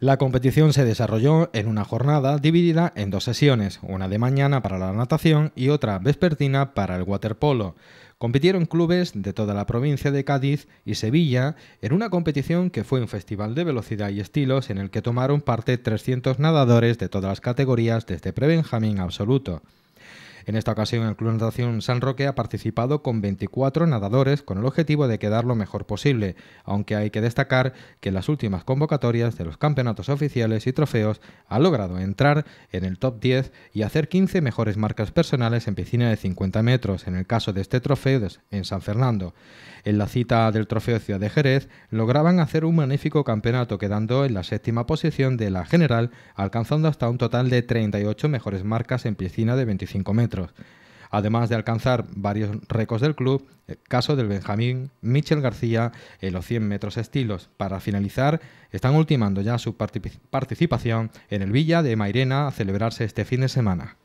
La competición se desarrolló en una jornada dividida en dos sesiones, una de mañana para la natación y otra vespertina para el waterpolo. Compitieron clubes de toda la provincia de Cádiz y Sevilla en una competición que fue un festival de velocidad y estilos en el que tomaron parte 300 nadadores de todas las categorías desde prebenjamín absoluto. En esta ocasión, el Club Natación San Roque ha participado con 24 nadadores con el objetivo de quedar lo mejor posible, aunque hay que destacar que en las últimas convocatorias de los campeonatos oficiales y trofeos ha logrado entrar en el top 10 y hacer 15 mejores marcas personales en piscina de 50 metros, en el caso de este trofeo en San Fernando. En la cita del trofeo Ciudad de Jerez lograban hacer un magnífico campeonato quedando en la séptima posición de la general, alcanzando hasta un total de 38 mejores marcas en piscina de 25 metros además de alcanzar varios récords del club, el eh, caso del Benjamín Michel García en eh, los 100 metros estilos. Para finalizar, están ultimando ya su participación en el Villa de Mairena a celebrarse este fin de semana.